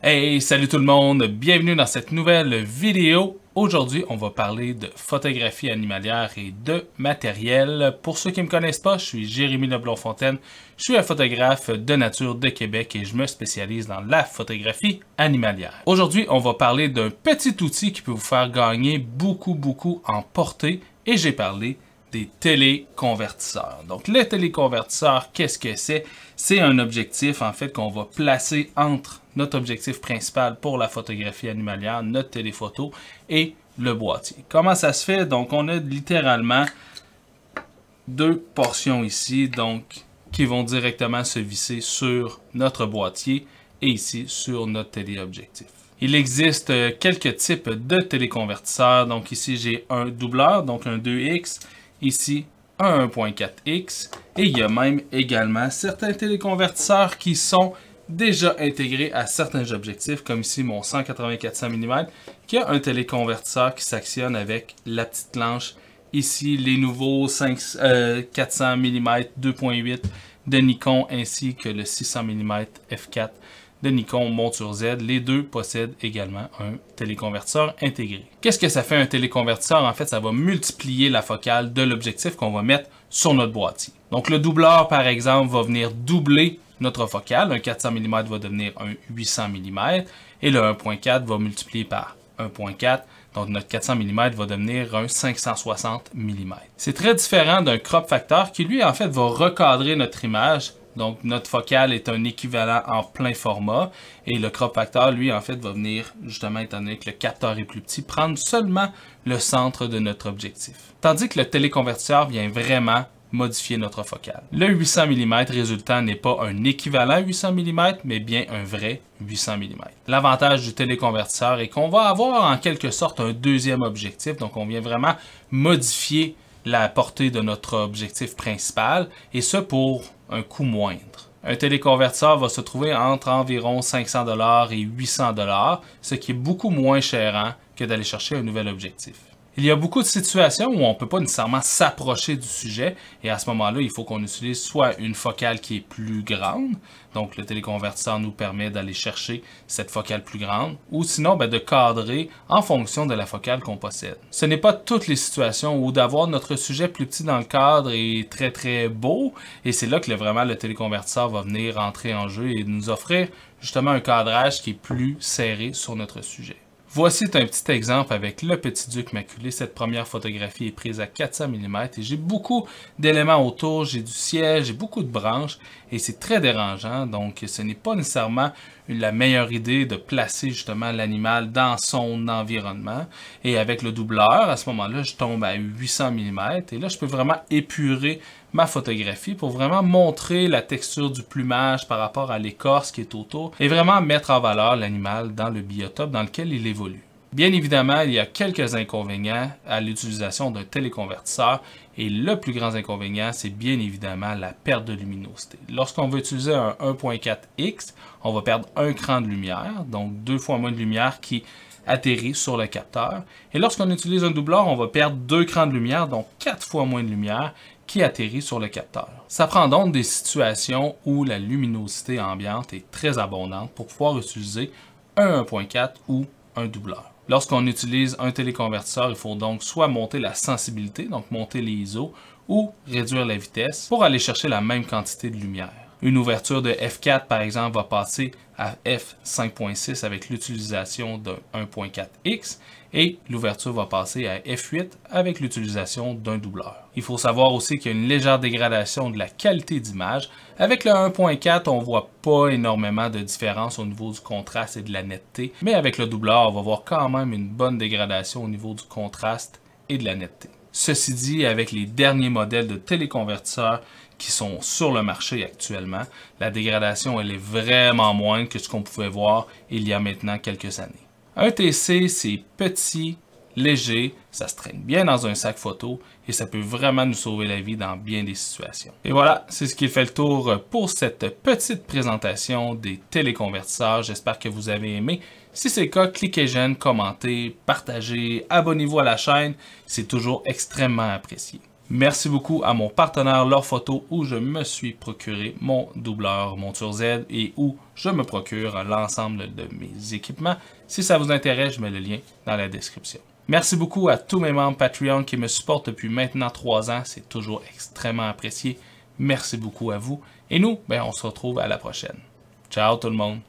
Hey, salut tout le monde, bienvenue dans cette nouvelle vidéo. Aujourd'hui, on va parler de photographie animalière et de matériel. Pour ceux qui ne me connaissent pas, je suis Jérémy Leblanc fontaine Je suis un photographe de nature de Québec et je me spécialise dans la photographie animalière. Aujourd'hui, on va parler d'un petit outil qui peut vous faire gagner beaucoup, beaucoup en portée et j'ai parlé des téléconvertisseurs. Donc, les téléconvertisseurs, qu'est-ce que c'est? C'est un objectif, en fait, qu'on va placer entre notre objectif principal pour la photographie animalière, notre téléphoto et le boîtier. Comment ça se fait? Donc, on a littéralement deux portions ici, donc qui vont directement se visser sur notre boîtier et ici sur notre téléobjectif. Il existe euh, quelques types de téléconvertisseurs. Donc ici, j'ai un doubleur, donc un 2X. Ici, un 1.4X. Et il y a même également certains téléconvertisseurs qui sont déjà intégré à certains objectifs, comme ici mon 184 mm, qui a un téléconvertisseur qui s'actionne avec la petite planche. Ici, les nouveaux 400 mm 2.8 de Nikon, ainsi que le 600 mm f4 de Nikon Monture Z. Les deux possèdent également un téléconvertisseur intégré. Qu'est-ce que ça fait un téléconvertisseur? En fait, ça va multiplier la focale de l'objectif qu'on va mettre sur notre boîtier. Donc le doubleur, par exemple, va venir doubler notre focale. Un 400 mm va devenir un 800 mm et le 1.4 va multiplier par 1.4. Donc notre 400 mm va devenir un 560 mm. C'est très différent d'un crop factor qui lui en fait va recadrer notre image. Donc notre focale est un équivalent en plein format et le crop factor lui en fait va venir justement étant donné que le capteur est plus petit prendre seulement le centre de notre objectif. Tandis que le téléconvertisseur vient vraiment modifier notre focale. Le 800 mm résultant n'est pas un équivalent 800 mm, mais bien un vrai 800 mm. L'avantage du téléconvertisseur est qu'on va avoir en quelque sorte un deuxième objectif, donc on vient vraiment modifier la portée de notre objectif principal, et ce pour un coût moindre. Un téléconvertisseur va se trouver entre environ 500 et 800 ce qui est beaucoup moins cher hein, que d'aller chercher un nouvel objectif il y a beaucoup de situations où on ne peut pas nécessairement s'approcher du sujet et à ce moment-là, il faut qu'on utilise soit une focale qui est plus grande, donc le téléconvertisseur nous permet d'aller chercher cette focale plus grande, ou sinon ben, de cadrer en fonction de la focale qu'on possède. Ce n'est pas toutes les situations où d'avoir notre sujet plus petit dans le cadre est très très beau et c'est là que vraiment le téléconvertisseur va venir entrer en jeu et nous offrir justement un cadrage qui est plus serré sur notre sujet. Voici un petit exemple avec le petit duc maculé. Cette première photographie est prise à 400 mm et j'ai beaucoup d'éléments autour, j'ai du ciel, j'ai beaucoup de branches et c'est très dérangeant. Donc ce n'est pas nécessairement la meilleure idée de placer justement l'animal dans son environnement. Et avec le doubleur, à ce moment-là, je tombe à 800 mm et là je peux vraiment épurer ma photographie pour vraiment montrer la texture du plumage par rapport à l'écorce qui est autour et vraiment mettre en valeur l'animal dans le biotope dans lequel il évolue. Bien évidemment, il y a quelques inconvénients à l'utilisation d'un téléconvertisseur et le plus grand inconvénient, c'est bien évidemment la perte de luminosité. Lorsqu'on veut utiliser un 1.4x, on va perdre un cran de lumière, donc deux fois moins de lumière qui atterrit sur le capteur. Et lorsqu'on utilise un doubleur, on va perdre deux crans de lumière, donc quatre fois moins de lumière qui atterrit sur le capteur. Ça prend donc des situations où la luminosité ambiante est très abondante pour pouvoir utiliser un 1.4 ou un doubleur. Lorsqu'on utilise un téléconvertisseur, il faut donc soit monter la sensibilité, donc monter les ISO, ou réduire la vitesse pour aller chercher la même quantité de lumière. Une ouverture de F4, par exemple, va passer à F5.6 avec l'utilisation d'un 1.4x et l'ouverture va passer à F8 avec l'utilisation d'un doubleur. Il faut savoir aussi qu'il y a une légère dégradation de la qualité d'image. Avec le 1.4, on voit pas énormément de différence au niveau du contraste et de la netteté, mais avec le doubleur, on va voir quand même une bonne dégradation au niveau du contraste et de la netteté. Ceci dit, avec les derniers modèles de téléconvertisseurs qui sont sur le marché actuellement, la dégradation elle est vraiment moindre que ce qu'on pouvait voir il y a maintenant quelques années. Un TC, c'est petit, léger, ça se traîne bien dans un sac photo et ça peut vraiment nous sauver la vie dans bien des situations. Et voilà, c'est ce qui fait le tour pour cette petite présentation des téléconvertisseurs. J'espère que vous avez aimé. Si c'est le cas, cliquez j'aime, commentez, partagez, abonnez-vous à la chaîne. C'est toujours extrêmement apprécié. Merci beaucoup à mon partenaire Leur Photo où je me suis procuré mon doubleur Monture Z et où je me procure l'ensemble de mes équipements. Si ça vous intéresse, je mets le lien dans la description. Merci beaucoup à tous mes membres Patreon qui me supportent depuis maintenant 3 ans. C'est toujours extrêmement apprécié. Merci beaucoup à vous. Et nous, ben, on se retrouve à la prochaine. Ciao tout le monde.